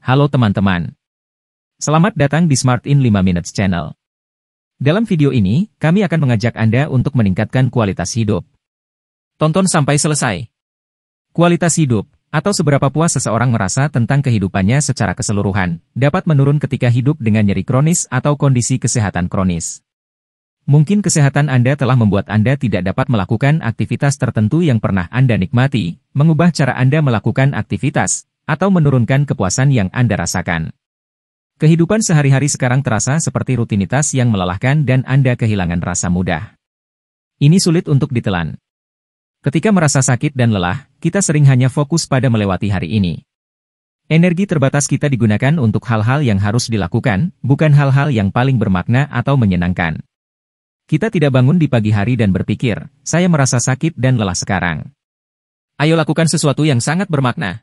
Halo teman-teman. Selamat datang di Smart In 5 Minutes Channel. Dalam video ini, kami akan mengajak Anda untuk meningkatkan kualitas hidup. Tonton sampai selesai. Kualitas hidup, atau seberapa puas seseorang merasa tentang kehidupannya secara keseluruhan, dapat menurun ketika hidup dengan nyeri kronis atau kondisi kesehatan kronis. Mungkin kesehatan Anda telah membuat Anda tidak dapat melakukan aktivitas tertentu yang pernah Anda nikmati, mengubah cara Anda melakukan aktivitas, atau menurunkan kepuasan yang Anda rasakan. Kehidupan sehari-hari sekarang terasa seperti rutinitas yang melelahkan dan Anda kehilangan rasa mudah. Ini sulit untuk ditelan. Ketika merasa sakit dan lelah, kita sering hanya fokus pada melewati hari ini. Energi terbatas kita digunakan untuk hal-hal yang harus dilakukan, bukan hal-hal yang paling bermakna atau menyenangkan. Kita tidak bangun di pagi hari dan berpikir, saya merasa sakit dan lelah sekarang. Ayo lakukan sesuatu yang sangat bermakna.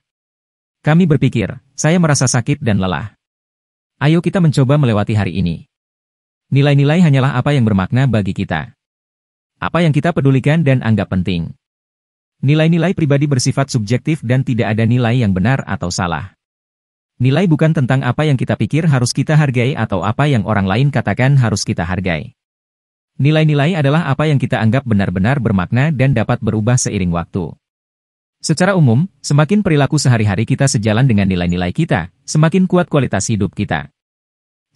Kami berpikir, saya merasa sakit dan lelah. Ayo kita mencoba melewati hari ini. Nilai-nilai hanyalah apa yang bermakna bagi kita. Apa yang kita pedulikan dan anggap penting. Nilai-nilai pribadi bersifat subjektif dan tidak ada nilai yang benar atau salah. Nilai bukan tentang apa yang kita pikir harus kita hargai atau apa yang orang lain katakan harus kita hargai. Nilai-nilai adalah apa yang kita anggap benar-benar bermakna dan dapat berubah seiring waktu. Secara umum, semakin perilaku sehari-hari kita sejalan dengan nilai-nilai kita, semakin kuat kualitas hidup kita.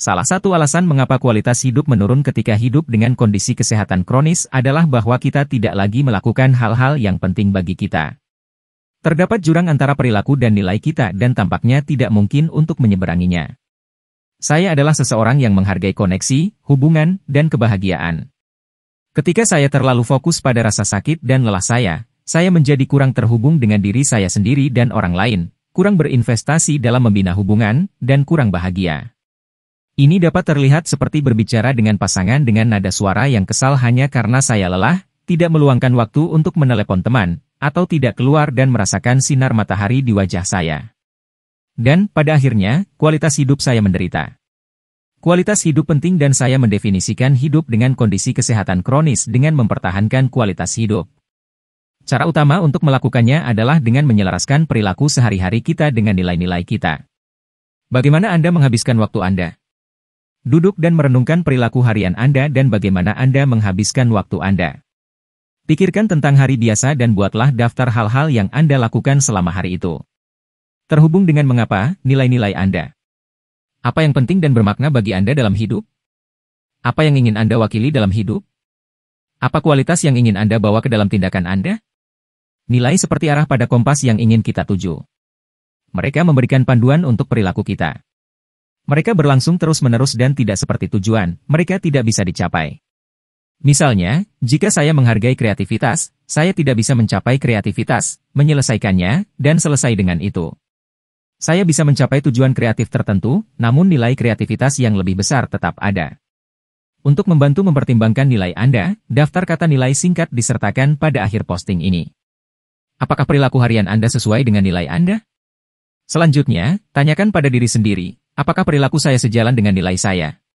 Salah satu alasan mengapa kualitas hidup menurun ketika hidup dengan kondisi kesehatan kronis adalah bahwa kita tidak lagi melakukan hal-hal yang penting bagi kita. Terdapat jurang antara perilaku dan nilai kita dan tampaknya tidak mungkin untuk menyeberanginya. Saya adalah seseorang yang menghargai koneksi, hubungan, dan kebahagiaan. Ketika saya terlalu fokus pada rasa sakit dan lelah saya, saya menjadi kurang terhubung dengan diri saya sendiri dan orang lain, kurang berinvestasi dalam membina hubungan, dan kurang bahagia. Ini dapat terlihat seperti berbicara dengan pasangan dengan nada suara yang kesal hanya karena saya lelah, tidak meluangkan waktu untuk menelepon teman, atau tidak keluar dan merasakan sinar matahari di wajah saya. Dan, pada akhirnya, kualitas hidup saya menderita. Kualitas hidup penting dan saya mendefinisikan hidup dengan kondisi kesehatan kronis dengan mempertahankan kualitas hidup. Cara utama untuk melakukannya adalah dengan menyelaraskan perilaku sehari-hari kita dengan nilai-nilai kita. Bagaimana Anda menghabiskan waktu Anda? Duduk dan merenungkan perilaku harian Anda dan bagaimana Anda menghabiskan waktu Anda. Pikirkan tentang hari biasa dan buatlah daftar hal-hal yang Anda lakukan selama hari itu terhubung dengan mengapa, nilai-nilai Anda. Apa yang penting dan bermakna bagi Anda dalam hidup? Apa yang ingin Anda wakili dalam hidup? Apa kualitas yang ingin Anda bawa ke dalam tindakan Anda? Nilai seperti arah pada kompas yang ingin kita tuju. Mereka memberikan panduan untuk perilaku kita. Mereka berlangsung terus-menerus dan tidak seperti tujuan, mereka tidak bisa dicapai. Misalnya, jika saya menghargai kreativitas, saya tidak bisa mencapai kreativitas, menyelesaikannya, dan selesai dengan itu. Saya bisa mencapai tujuan kreatif tertentu, namun nilai kreativitas yang lebih besar tetap ada. Untuk membantu mempertimbangkan nilai Anda, daftar kata nilai singkat disertakan pada akhir posting ini. Apakah perilaku harian Anda sesuai dengan nilai Anda? Selanjutnya, tanyakan pada diri sendiri, apakah perilaku saya sejalan dengan nilai saya?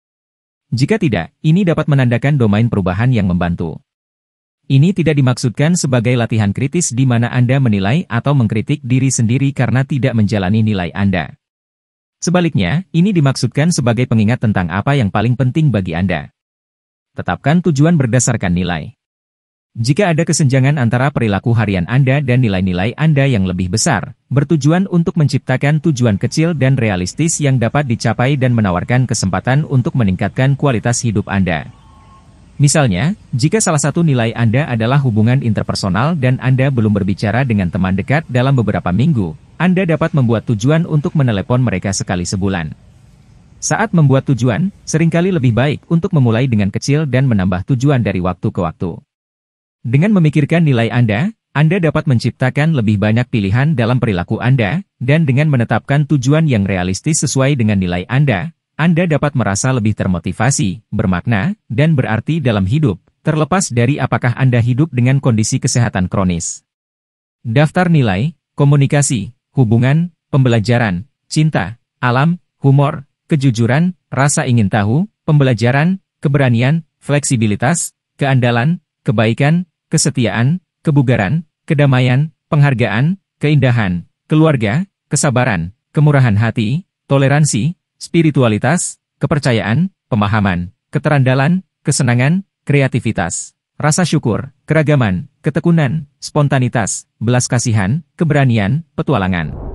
Jika tidak, ini dapat menandakan domain perubahan yang membantu. Ini tidak dimaksudkan sebagai latihan kritis di mana Anda menilai atau mengkritik diri sendiri karena tidak menjalani nilai Anda. Sebaliknya, ini dimaksudkan sebagai pengingat tentang apa yang paling penting bagi Anda. Tetapkan tujuan berdasarkan nilai. Jika ada kesenjangan antara perilaku harian Anda dan nilai-nilai Anda yang lebih besar, bertujuan untuk menciptakan tujuan kecil dan realistis yang dapat dicapai dan menawarkan kesempatan untuk meningkatkan kualitas hidup Anda. Misalnya, jika salah satu nilai Anda adalah hubungan interpersonal dan Anda belum berbicara dengan teman dekat dalam beberapa minggu, Anda dapat membuat tujuan untuk menelepon mereka sekali sebulan. Saat membuat tujuan, seringkali lebih baik untuk memulai dengan kecil dan menambah tujuan dari waktu ke waktu. Dengan memikirkan nilai Anda, Anda dapat menciptakan lebih banyak pilihan dalam perilaku Anda, dan dengan menetapkan tujuan yang realistis sesuai dengan nilai Anda, anda dapat merasa lebih termotivasi, bermakna, dan berarti dalam hidup, terlepas dari apakah Anda hidup dengan kondisi kesehatan kronis. Daftar nilai, komunikasi, hubungan, pembelajaran, cinta, alam, humor, kejujuran, rasa ingin tahu, pembelajaran, keberanian, fleksibilitas, keandalan, kebaikan, kesetiaan, kebugaran, kedamaian, penghargaan, keindahan, keluarga, kesabaran, kemurahan hati, toleransi, spiritualitas, kepercayaan, pemahaman, keterandalan, kesenangan, kreativitas, rasa syukur, keragaman, ketekunan, spontanitas, belas kasihan, keberanian, petualangan.